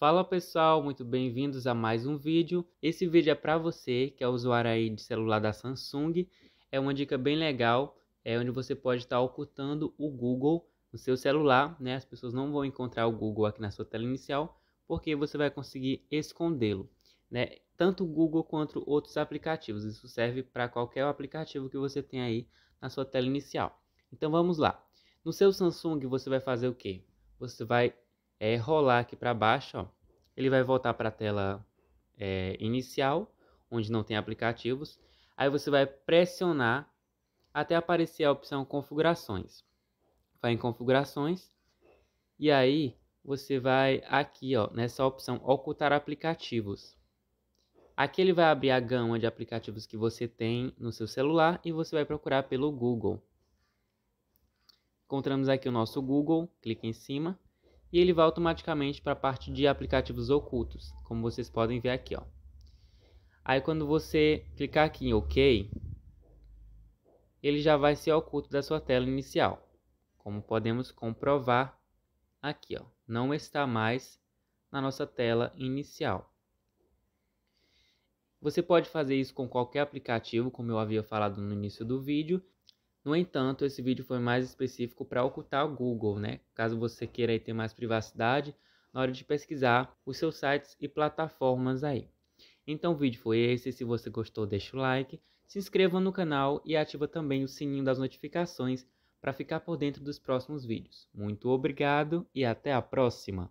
Fala pessoal, muito bem-vindos a mais um vídeo. Esse vídeo é para você que é usuário aí de celular da Samsung. É uma dica bem legal, é onde você pode estar tá ocultando o Google no seu celular, né? As pessoas não vão encontrar o Google aqui na sua tela inicial, porque você vai conseguir escondê-lo, né? Tanto o Google quanto outros aplicativos. Isso serve para qualquer aplicativo que você tem aí na sua tela inicial. Então vamos lá. No seu Samsung você vai fazer o quê? Você vai é, rolar aqui para baixo, ó, ele vai voltar para a tela é, inicial, onde não tem aplicativos. Aí você vai pressionar até aparecer a opção configurações. Vai em configurações e aí você vai aqui, ó, nessa opção ocultar aplicativos. Aqui ele vai abrir a gama de aplicativos que você tem no seu celular e você vai procurar pelo Google. Encontramos aqui o nosso Google, clique em cima e ele vai automaticamente para a parte de aplicativos ocultos, como vocês podem ver aqui. Ó. Aí quando você clicar aqui em OK, ele já vai ser oculto da sua tela inicial, como podemos comprovar aqui. Ó. Não está mais na nossa tela inicial. Você pode fazer isso com qualquer aplicativo, como eu havia falado no início do vídeo, no entanto, esse vídeo foi mais específico para ocultar o Google, né? Caso você queira ter mais privacidade na hora de pesquisar os seus sites e plataformas aí. Então o vídeo foi esse, se você gostou deixa o like, se inscreva no canal e ativa também o sininho das notificações para ficar por dentro dos próximos vídeos. Muito obrigado e até a próxima!